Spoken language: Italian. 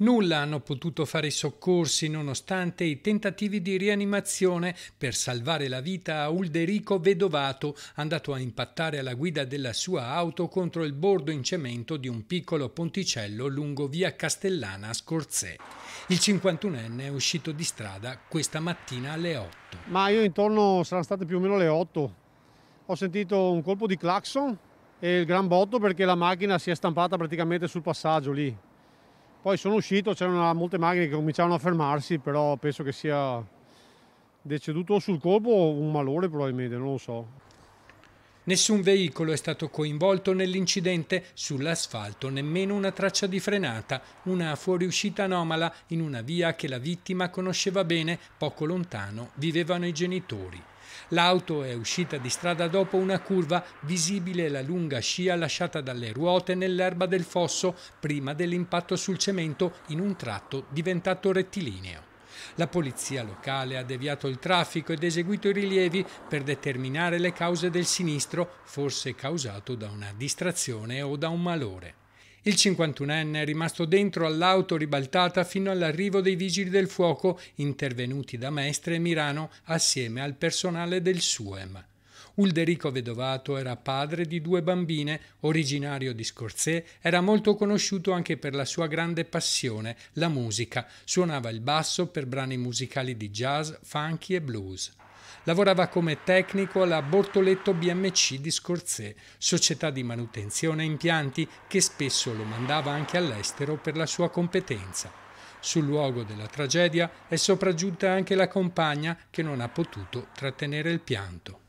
Nulla hanno potuto fare i soccorsi nonostante i tentativi di rianimazione per salvare la vita a Ulderico Vedovato, andato a impattare alla guida della sua auto contro il bordo in cemento di un piccolo ponticello lungo via Castellana a Scorzè. Il 51enne è uscito di strada questa mattina alle 8. Ma io intorno saranno state più o meno le 8. Ho sentito un colpo di clacson e il gran botto perché la macchina si è stampata praticamente sul passaggio lì poi sono uscito, c'erano molte macchine che cominciavano a fermarsi, però penso che sia deceduto sul colpo o un malore probabilmente, non lo so. Nessun veicolo è stato coinvolto nell'incidente, sull'asfalto nemmeno una traccia di frenata, una fuoriuscita anomala in una via che la vittima conosceva bene, poco lontano vivevano i genitori. L'auto è uscita di strada dopo una curva, visibile la lunga scia lasciata dalle ruote nell'erba del fosso prima dell'impatto sul cemento in un tratto diventato rettilineo. La polizia locale ha deviato il traffico ed eseguito i rilievi per determinare le cause del sinistro, forse causato da una distrazione o da un malore. Il 51enne è rimasto dentro all'auto ribaltata fino all'arrivo dei vigili del fuoco intervenuti da Mestre e Mirano assieme al personale del SUEM. Ulderico Vedovato era padre di due bambine, originario di Scorzè, era molto conosciuto anche per la sua grande passione, la musica. Suonava il basso per brani musicali di jazz, funky e blues. Lavorava come tecnico alla Bortoletto BMC di Scorzè, società di manutenzione impianti che spesso lo mandava anche all'estero per la sua competenza. Sul luogo della tragedia è sopraggiunta anche la compagna che non ha potuto trattenere il pianto.